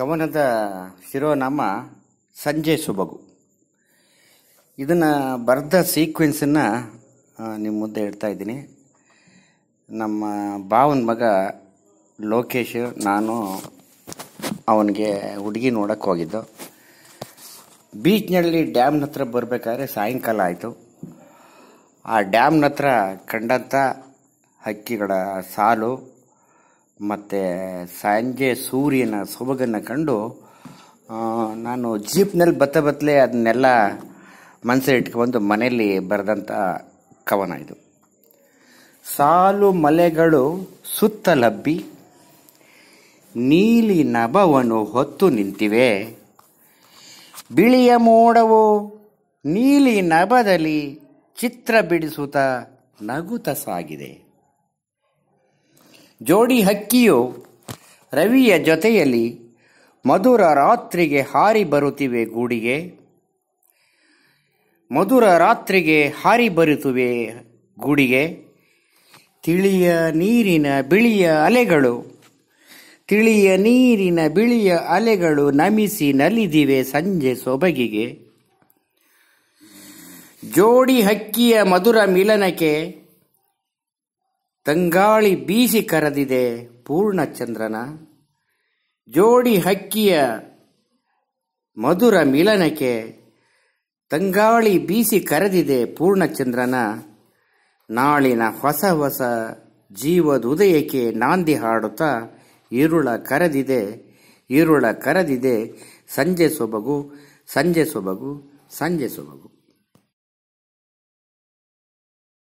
ಕವನದ ಶಿರೋನಾಮ ಸಂಜೆ ಸುಬಗು ಇದನ್ನು ಬರೆದ ಸೀಕ್ವೆನ್ಸನ್ನು ನಿಮ್ಮ ಮುಂದೆ ಇಡ್ತಾ ಇದ್ದೀನಿ ನಮ್ಮ ಭಾವನ ಮಗ ಲೋಕೇಶ್ ನಾನು ಅವನಿಗೆ ಹುಡುಗಿ ನೋಡೋಕ್ಕೆ ಹೋಗಿದ್ದು ಬೀಚ್ನಲ್ಲಿ ಡ್ಯಾಮ್ನ ಹತ್ರ ಬರಬೇಕಾದ್ರೆ ಸಾಯಂಕಾಲ ಆಯಿತು ಆ ಡ್ಯಾಮ್ನ ಹತ್ರ ಕಂಡಂಥ ಹಕ್ಕಿಗಳ ಸಾಲು ಮತ್ತು ಸಂಜೆ ಸೂರ್ಯನ ಸೊಬಗನ್ನು ಕಂಡು ನಾನು ಜೀಪ್ನಲ್ಲಿ ಬತ್ತ ಬತ್ತಲೆ ಅದನ್ನೆಲ್ಲ ಮನಸ್ಸಲ್ಲಿ ಇಟ್ಕೊಂಡು ಮನೆಯಲ್ಲಿ ಬರೆದಂಥ ಕವನ ಇದು ಸಾಲು ಮಲೆಗಳು ಸುತ್ತಲಬ್ಬಿ ನೀಲಿ ನಭವನ್ನು ಹೊತ್ತು ನಿಂತಿವೆ ಬಿಳಿಯ ಮೋಡವು ನೀಲಿ ನಭದಲ್ಲಿ ಚಿತ್ರ ಬಿಡಿಸುತ್ತಾ ನಗುತ ಸಾಗಿದೆ ಜೋಡಿ ಹಕ್ಕಿಯು ರವಿಯ ಜೊತೆಯಲ್ಲಿ ಮಧುರ ರಾತ್ರಿಗೆ ಹಾರಿ ಬರುತ್ತಿವೆ ಗೂಡಿಗೆ ಮಧುರ ರಾತ್ರಿಗೆ ಹಾರಿ ಬರುತ್ತಿವೆ ಗೂಡಿಗೆ ತಿಳಿಯ ನೀರಿನ ಬಿಳಿಯ ಅಲೆಗಳು ತಿಳಿಯ ನೀರಿನ ಬಿಳಿಯ ಅಲೆಗಳು ನಮಿಸಿ ನಲಿದಿವೆ ಸಂಜೆ ಸೊಬಗಿಗೆ ಜೋಡಿ ಹಕ್ಕಿಯ ಮಧುರ ಮಿಲನಕ್ಕೆ ತಂಗಾಳಿ ಬೀಸಿ ಕರೆದಿದೆ ಪೂರ್ಣಚಂದ್ರನ ಜೋಡಿ ಹಕ್ಕಿಯ ಮಧುರ ಮಿಲನಕ್ಕೆ ತಂಗಾಳಿ ಬೀಸಿ ಕರೆದಿದೆ ಪೂರ್ಣಚಂದ್ರನ ನಾಳಿನ ಹೊಸ ಹೊಸ ಜೀವದುದಯಕ್ಕೆ ನಾಂದಿ ಹಾಡುತ್ತಾ ಇರುಳ ಕರೆದಿದೆ ಇರುಳ ಕರೆದಿದೆ ಸಂಜೆ ಸೊಬಗು ಸಂಜೆ ಸೊಬಗು ಸಂಜೆ ಸೊಬಗು